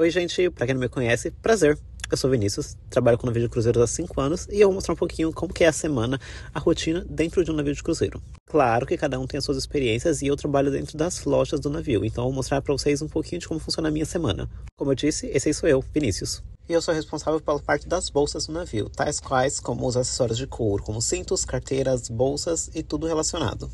Oi, gente, para quem não me conhece, prazer. Eu sou Vinícius, trabalho com navio de cruzeiros há 5 anos e eu vou mostrar um pouquinho como que é a semana, a rotina dentro de um navio de cruzeiro. Claro que cada um tem as suas experiências e eu trabalho dentro das lojas do navio, então eu vou mostrar para vocês um pouquinho de como funciona a minha semana. Como eu disse, esse aí sou eu, Vinícius e eu sou responsável pela parte das bolsas do navio, tais quais como os acessórios de couro, como cintos, carteiras, bolsas e tudo relacionado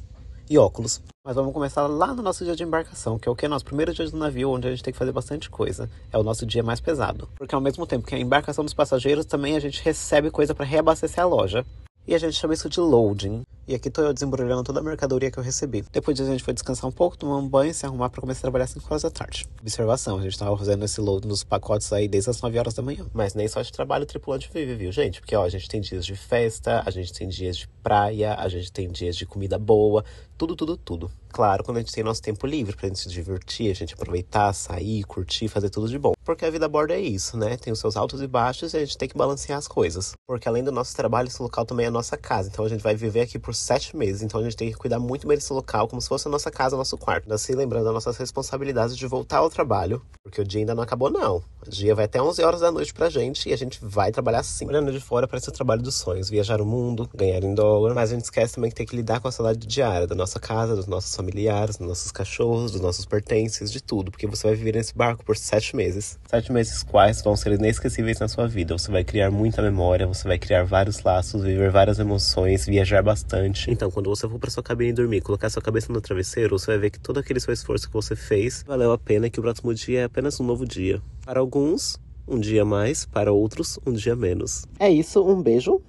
e óculos. Mas vamos começar lá no nosso dia de embarcação, que é o que? nosso primeiro dia do navio, onde a gente tem que fazer bastante coisa. É o nosso dia mais pesado. Porque ao mesmo tempo que a embarcação dos passageiros, também a gente recebe coisa para reabastecer a loja. E a gente chama isso de loading. E aqui tô eu desembrulhando toda a mercadoria que eu recebi. Depois disso, a gente foi descansar um pouco, tomar um banho e se arrumar para começar a trabalhar às 5 horas da tarde. Observação, a gente tava fazendo esse load nos pacotes aí desde as 9 horas da manhã. Mas nem só de trabalho o tripulante vive, viu, gente? Porque, ó, a gente tem dias de festa, a gente tem dias de praia, a gente tem dias de comida boa, tudo, tudo, tudo. Claro, quando a gente tem nosso tempo livre pra gente se divertir, a gente aproveitar, sair, curtir, fazer tudo de bom. Porque a vida a bordo é isso, né? Tem os seus altos e baixos e a gente tem que balancear as coisas. Porque além do nosso trabalho, esse local também é a nossa casa. Então a gente vai viver aqui por sete meses. Então a gente tem que cuidar muito bem desse local, como se fosse a nossa casa, nosso quarto. Assim, lembrando as nossas responsabilidades de voltar ao trabalho porque o dia ainda não acabou, não. O dia vai até 11 horas da noite pra gente e a gente vai trabalhar sim. Olhando de fora para esse trabalho dos sonhos, viajar o mundo, ganhar em dólar. Mas a gente esquece também que tem que lidar com a saudade diária da nossa casa, dos nossos familiares, dos nossos cachorros, dos nossos pertences, de tudo. Porque você vai viver nesse barco por sete meses. Sete meses quais vão ser inesquecíveis na sua vida. Você vai criar muita memória, você vai criar vários laços, viver várias emoções, viajar bastante. Então, quando você for pra sua cabine dormir, colocar sua cabeça no travesseiro, você vai ver que todo aquele seu esforço que você fez valeu a pena e que o próximo dia é apenas um novo dia. Para alguns, um dia mais, para outros, um dia menos. É isso, um beijo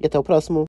e até o próximo.